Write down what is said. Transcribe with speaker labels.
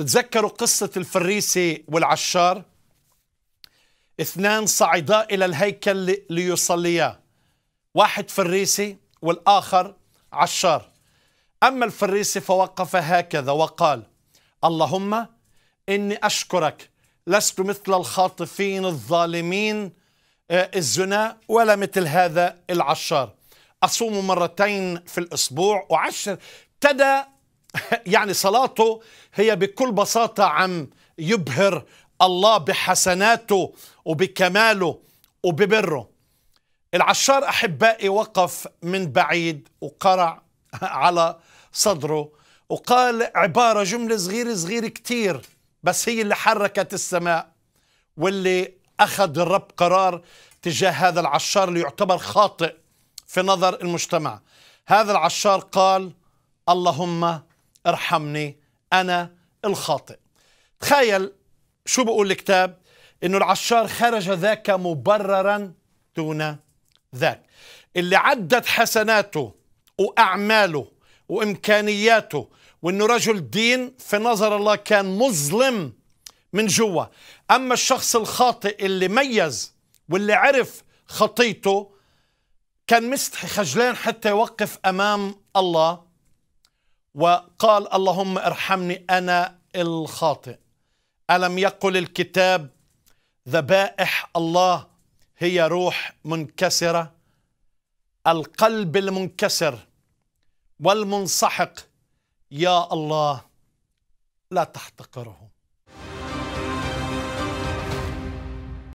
Speaker 1: تتذكروا قصة الفريسي والعشار اثنان صعدا إلى الهيكل ليصليا واحد فريسي والآخر عشار أما الفريسي فوقف هكذا وقال اللهم إني أشكرك لست مثل الخاطفين الظالمين آه، الزنا ولا مثل هذا العشار أصوم مرتين في الأسبوع وعشر ابتدى يعني صلاته هي بكل بساطة عم يبهر الله بحسناته وبكماله وببره العشار أحبائي وقف من بعيد وقرع على صدره وقال عبارة جملة صغيرة صغيرة كتير بس هي اللي حركت السماء واللي أخذ الرب قرار تجاه هذا العشار اللي يعتبر خاطئ في نظر المجتمع هذا العشار قال اللهم ارحمني أنا الخاطئ تخيل شو بقول الكتاب انه العشار خرج ذاك مبررا دون ذاك اللي عدت حسناته واعماله وامكانياته وانه رجل دين في نظر الله كان مظلم من جوا اما الشخص الخاطئ اللي ميز واللي عرف خطيته كان مستحي خجلان حتى يوقف امام الله وقال اللهم ارحمني انا الخاطئ الم يقل الكتاب ذبائح الله هي روح منكسره القلب المنكسر والمنسحق يا الله لا تحتقره